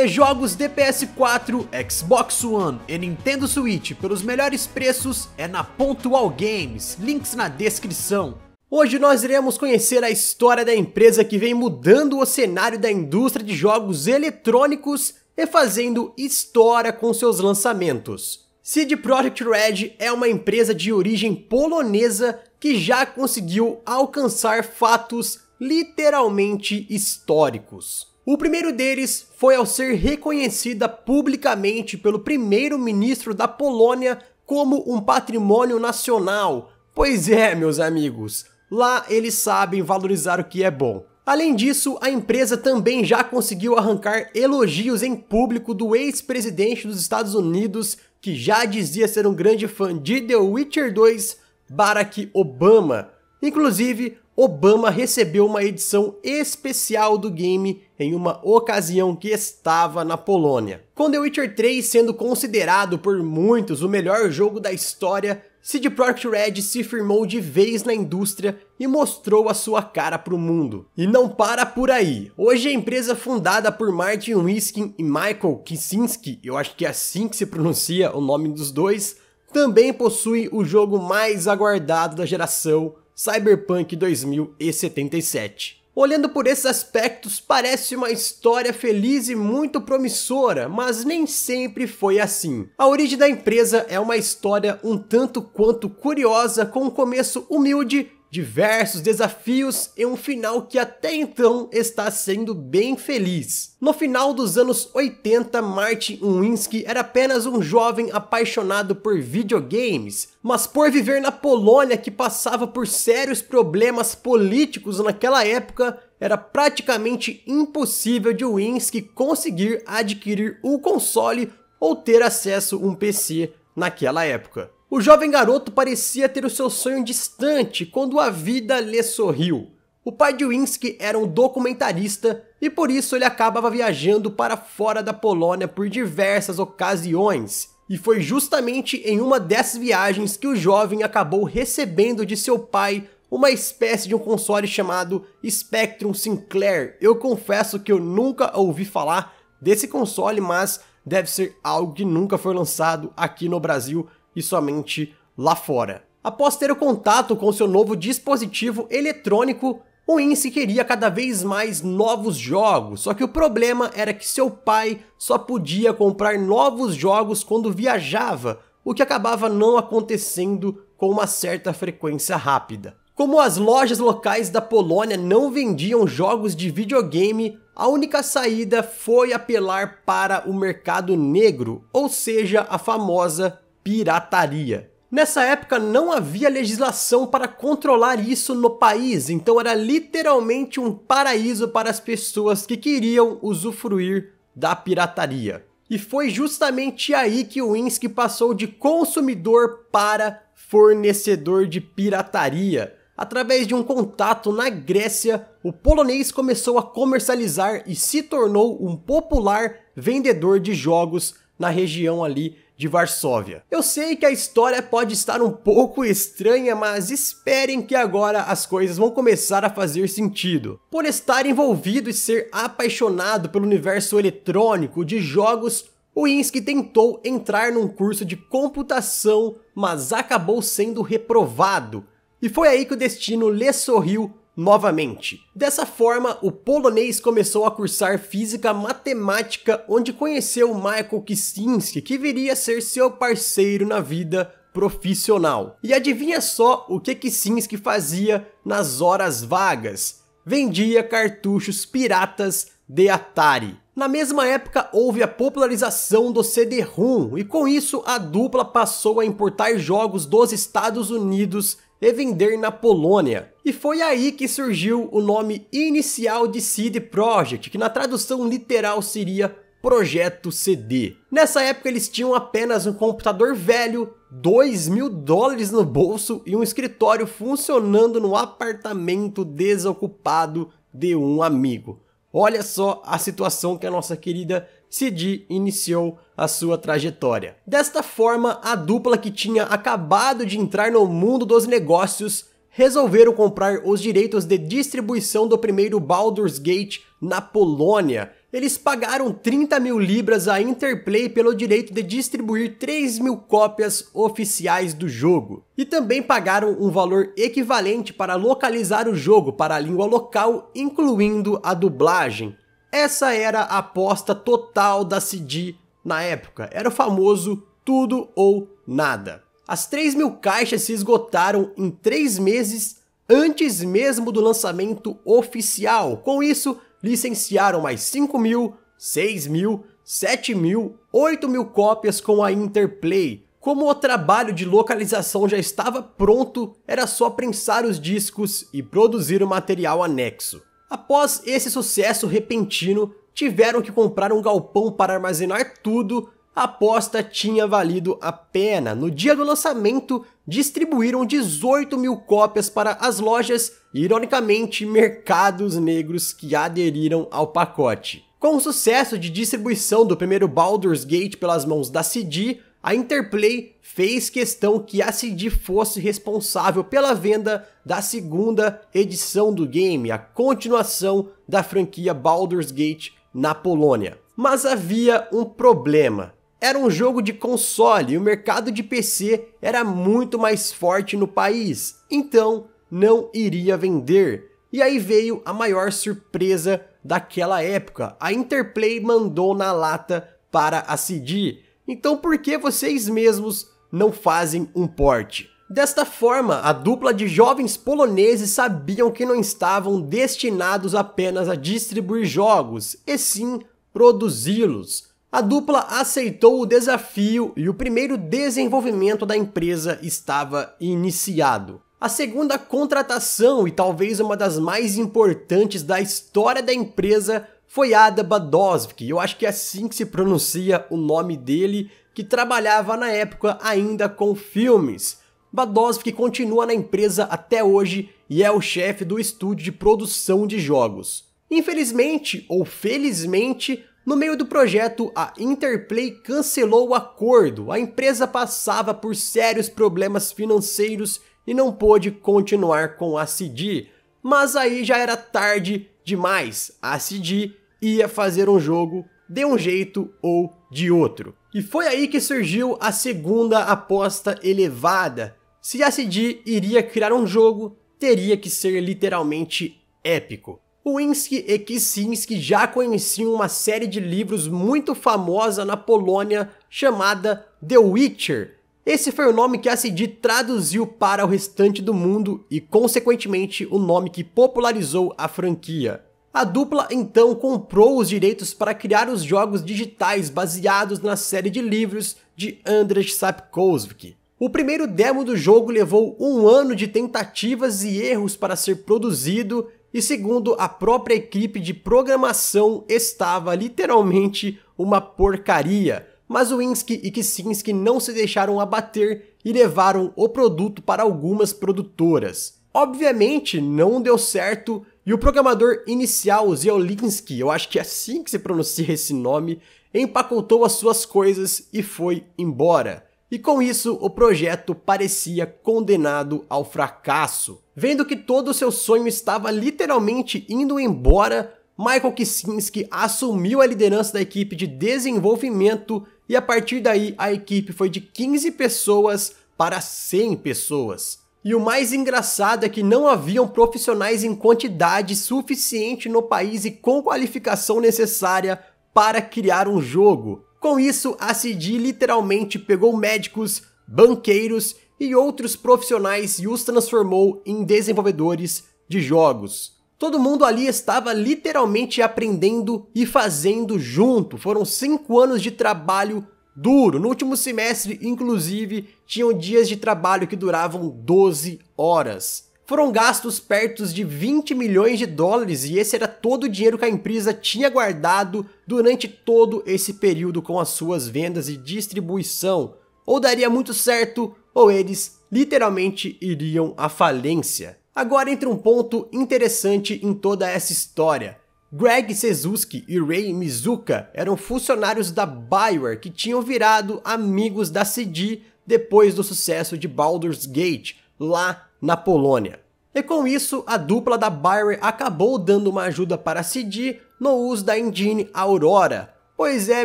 e é jogos de PS4, Xbox One e Nintendo Switch pelos melhores preços é na Pontual Games, links na descrição. Hoje nós iremos conhecer a história da empresa que vem mudando o cenário da indústria de jogos eletrônicos e fazendo história com seus lançamentos. CD Projekt Red é uma empresa de origem polonesa que já conseguiu alcançar fatos literalmente históricos. O primeiro deles foi ao ser reconhecida publicamente pelo primeiro-ministro da Polônia como um patrimônio nacional. Pois é, meus amigos, lá eles sabem valorizar o que é bom. Além disso, a empresa também já conseguiu arrancar elogios em público do ex-presidente dos Estados Unidos, que já dizia ser um grande fã de The Witcher 2, Barack Obama. Inclusive, Obama recebeu uma edição especial do game em uma ocasião que estava na Polônia. Com The Witcher 3 sendo considerado por muitos o melhor jogo da história, CD Projekt Red se firmou de vez na indústria e mostrou a sua cara para o mundo. E não para por aí. Hoje a empresa fundada por Martin Wiskin e Michael Kisinski, eu acho que é assim que se pronuncia o nome dos dois, também possui o jogo mais aguardado da geração, Cyberpunk 2077. Olhando por esses aspectos, parece uma história feliz e muito promissora, mas nem sempre foi assim. A origem da empresa é uma história um tanto quanto curiosa, com um começo humilde diversos desafios e um final que até então está sendo bem feliz. No final dos anos 80, Martin Winsky era apenas um jovem apaixonado por videogames, mas por viver na Polônia que passava por sérios problemas políticos naquela época, era praticamente impossível de Winsky conseguir adquirir o um console ou ter acesso a um PC naquela época. O jovem garoto parecia ter o seu sonho distante quando a vida lhe sorriu. O pai de Winsky era um documentarista e por isso ele acabava viajando para fora da Polônia por diversas ocasiões. E foi justamente em uma dessas viagens que o jovem acabou recebendo de seu pai uma espécie de um console chamado Spectrum Sinclair. Eu confesso que eu nunca ouvi falar desse console, mas deve ser algo que nunca foi lançado aqui no Brasil e somente lá fora. Após ter o contato com seu novo dispositivo eletrônico, o Ince queria cada vez mais novos jogos, só que o problema era que seu pai só podia comprar novos jogos quando viajava, o que acabava não acontecendo com uma certa frequência rápida. Como as lojas locais da Polônia não vendiam jogos de videogame, a única saída foi apelar para o mercado negro, ou seja, a famosa pirataria. Nessa época não havia legislação para controlar isso no país, então era literalmente um paraíso para as pessoas que queriam usufruir da pirataria. E foi justamente aí que o Inski passou de consumidor para fornecedor de pirataria. Através de um contato na Grécia, o polonês começou a comercializar e se tornou um popular vendedor de jogos na região ali de Varsóvia. Eu sei que a história pode estar um pouco estranha, mas esperem que agora as coisas vão começar a fazer sentido. Por estar envolvido e ser apaixonado pelo universo eletrônico de jogos, o Inski tentou entrar num curso de computação, mas acabou sendo reprovado. E foi aí que o destino lhe sorriu novamente. Dessa forma, o polonês começou a cursar física matemática, onde conheceu Michael Kicinski, que viria a ser seu parceiro na vida profissional. E adivinha só o que Kicinski fazia nas horas vagas? Vendia cartuchos piratas de Atari. Na mesma época, houve a popularização do CD-ROM e com isso a dupla passou a importar jogos dos Estados Unidos e vender na Polônia. E foi aí que surgiu o nome inicial de CD Projekt, que na tradução literal seria Projeto CD. Nessa época eles tinham apenas um computador velho, 2 mil dólares no bolso e um escritório funcionando no apartamento desocupado de um amigo. Olha só a situação que a nossa querida Sidi iniciou a sua trajetória. Desta forma, a dupla que tinha acabado de entrar no mundo dos negócios resolveram comprar os direitos de distribuição do primeiro Baldur's Gate na Polônia. Eles pagaram 30 mil libras à Interplay pelo direito de distribuir 3 mil cópias oficiais do jogo. E também pagaram um valor equivalente para localizar o jogo para a língua local, incluindo a dublagem. Essa era a aposta total da CD na época. Era o famoso tudo ou nada. As 3 mil caixas se esgotaram em 3 meses antes mesmo do lançamento oficial. Com isso, licenciaram mais 5 mil, 6 mil, 7 mil, 8 mil cópias com a Interplay. Como o trabalho de localização já estava pronto, era só prensar os discos e produzir o material anexo. Após esse sucesso repentino, tiveram que comprar um galpão para armazenar tudo. A aposta tinha valido a pena. No dia do lançamento, distribuíram 18 mil cópias para as lojas e, ironicamente, mercados negros que aderiram ao pacote. Com o sucesso de distribuição do primeiro Baldur's Gate pelas mãos da CD, a Interplay fez questão que a CD fosse responsável pela venda da segunda edição do game, a continuação da franquia Baldur's Gate na Polônia. Mas havia um problema. Era um jogo de console e o mercado de PC era muito mais forte no país, então não iria vender. E aí veio a maior surpresa daquela época. A Interplay mandou na lata para a CD então por que vocês mesmos não fazem um porte? Desta forma, a dupla de jovens poloneses sabiam que não estavam destinados apenas a distribuir jogos, e sim produzi-los. A dupla aceitou o desafio e o primeiro desenvolvimento da empresa estava iniciado. A segunda contratação, e talvez uma das mais importantes da história da empresa, foi Ada Badovsky, eu acho que é assim que se pronuncia o nome dele, que trabalhava na época ainda com filmes. Badovsky continua na empresa até hoje e é o chefe do estúdio de produção de jogos. Infelizmente ou felizmente, no meio do projeto, a Interplay cancelou o acordo. A empresa passava por sérios problemas financeiros e não pôde continuar com a CD. Mas aí já era tarde demais. A CD ia fazer um jogo de um jeito ou de outro. E foi aí que surgiu a segunda aposta elevada. Se a CD iria criar um jogo, teria que ser literalmente épico. Winsky e Kicinski já conheciam uma série de livros muito famosa na Polônia chamada The Witcher. Esse foi o nome que a CD traduziu para o restante do mundo e, consequentemente, o nome que popularizou a franquia. A dupla então comprou os direitos para criar os jogos digitais baseados na série de livros de Andrzej Sapkowski. O primeiro demo do jogo levou um ano de tentativas e erros para ser produzido e segundo a própria equipe de programação estava literalmente uma porcaria. Mas Winsky e Kicinski não se deixaram abater e levaram o produto para algumas produtoras. Obviamente não deu certo e o programador inicial, Zielinski, eu acho que é assim que se pronuncia esse nome, empacotou as suas coisas e foi embora. E com isso, o projeto parecia condenado ao fracasso. Vendo que todo o seu sonho estava literalmente indo embora, Michael Kicinski assumiu a liderança da equipe de desenvolvimento e a partir daí a equipe foi de 15 pessoas para 100 pessoas. E o mais engraçado é que não haviam profissionais em quantidade suficiente no país e com qualificação necessária para criar um jogo. Com isso, a CD literalmente pegou médicos, banqueiros e outros profissionais e os transformou em desenvolvedores de jogos. Todo mundo ali estava literalmente aprendendo e fazendo junto. Foram cinco anos de trabalho duro. No último semestre, inclusive, tinham dias de trabalho que duravam 12 horas. Foram gastos perto de 20 milhões de dólares e esse era todo o dinheiro que a empresa tinha guardado durante todo esse período com as suas vendas e distribuição. Ou daria muito certo, ou eles literalmente iriam à falência. Agora entra um ponto interessante em toda essa história. Greg Sezuski e Ray Mizuka eram funcionários da Bioware que tinham virado amigos da CD depois do sucesso de Baldur's Gate lá na Polônia. E com isso, a dupla da Bioware acabou dando uma ajuda para a CD no uso da engine Aurora. Pois é,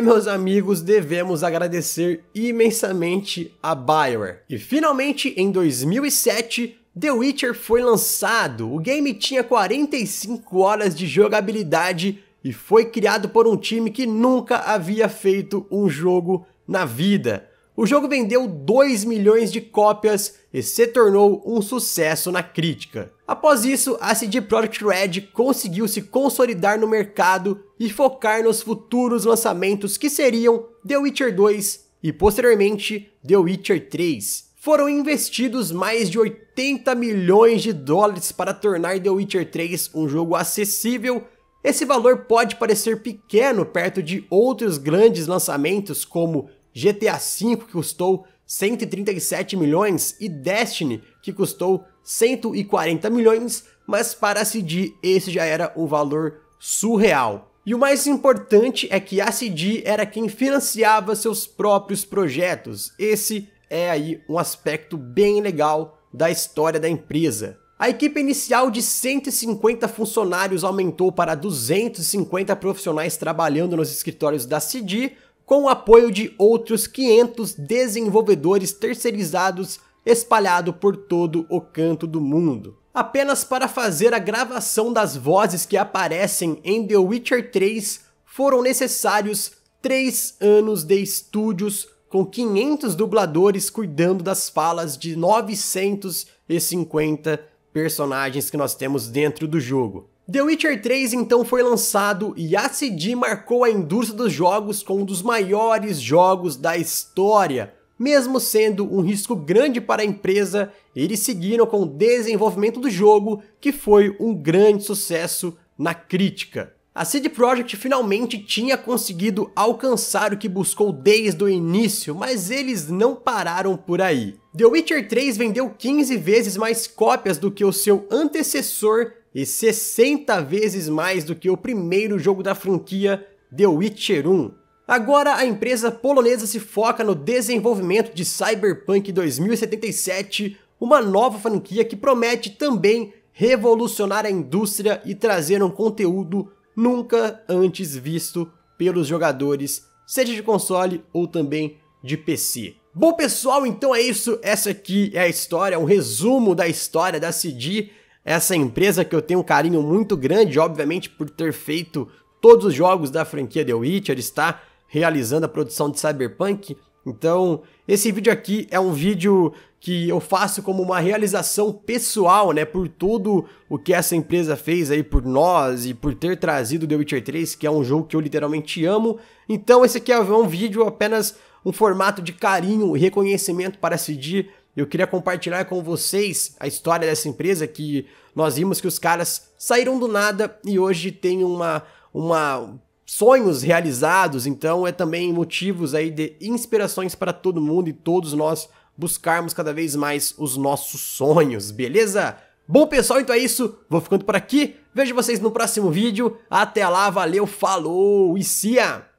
meus amigos, devemos agradecer imensamente a Bioware. E finalmente, em 2007, The Witcher foi lançado, o game tinha 45 horas de jogabilidade e foi criado por um time que nunca havia feito um jogo na vida. O jogo vendeu 2 milhões de cópias e se tornou um sucesso na crítica. Após isso, a CD Projekt Red conseguiu se consolidar no mercado e focar nos futuros lançamentos que seriam The Witcher 2 e posteriormente The Witcher 3 foram investidos mais de 80 milhões de dólares para tornar The Witcher 3 um jogo acessível. Esse valor pode parecer pequeno perto de outros grandes lançamentos como GTA V que custou 137 milhões e Destiny que custou 140 milhões, mas para a CD esse já era um valor surreal. E o mais importante é que a CD era quem financiava seus próprios projetos. Esse é aí um aspecto bem legal da história da empresa. A equipe inicial de 150 funcionários aumentou para 250 profissionais trabalhando nos escritórios da CD, com o apoio de outros 500 desenvolvedores terceirizados espalhado por todo o canto do mundo. Apenas para fazer a gravação das vozes que aparecem em The Witcher 3 foram necessários 3 anos de estúdios com 500 dubladores cuidando das falas de 950 personagens que nós temos dentro do jogo. The Witcher 3 então foi lançado e a CD marcou a indústria dos jogos como um dos maiores jogos da história. Mesmo sendo um risco grande para a empresa, eles seguiram com o desenvolvimento do jogo, que foi um grande sucesso na crítica. A CD Projekt finalmente tinha conseguido alcançar o que buscou desde o início, mas eles não pararam por aí. The Witcher 3 vendeu 15 vezes mais cópias do que o seu antecessor e 60 vezes mais do que o primeiro jogo da franquia, The Witcher 1. Agora a empresa polonesa se foca no desenvolvimento de Cyberpunk 2077, uma nova franquia que promete também revolucionar a indústria e trazer um conteúdo nunca antes visto pelos jogadores, seja de console ou também de PC. Bom pessoal, então é isso, essa aqui é a história, um resumo da história da CD, essa empresa que eu tenho um carinho muito grande, obviamente por ter feito todos os jogos da franquia The Witcher, está realizando a produção de Cyberpunk, então, esse vídeo aqui é um vídeo que eu faço como uma realização pessoal, né, por tudo o que essa empresa fez aí por nós e por ter trazido The Witcher 3, que é um jogo que eu literalmente amo. Então esse aqui é um vídeo apenas um formato de carinho e reconhecimento para CD. Eu queria compartilhar com vocês a história dessa empresa que nós vimos que os caras saíram do nada e hoje tem uma uma sonhos realizados, então é também motivos aí de inspirações para todo mundo e todos nós buscarmos cada vez mais os nossos sonhos, beleza? Bom pessoal, então é isso, vou ficando por aqui, vejo vocês no próximo vídeo, até lá, valeu, falou e cia!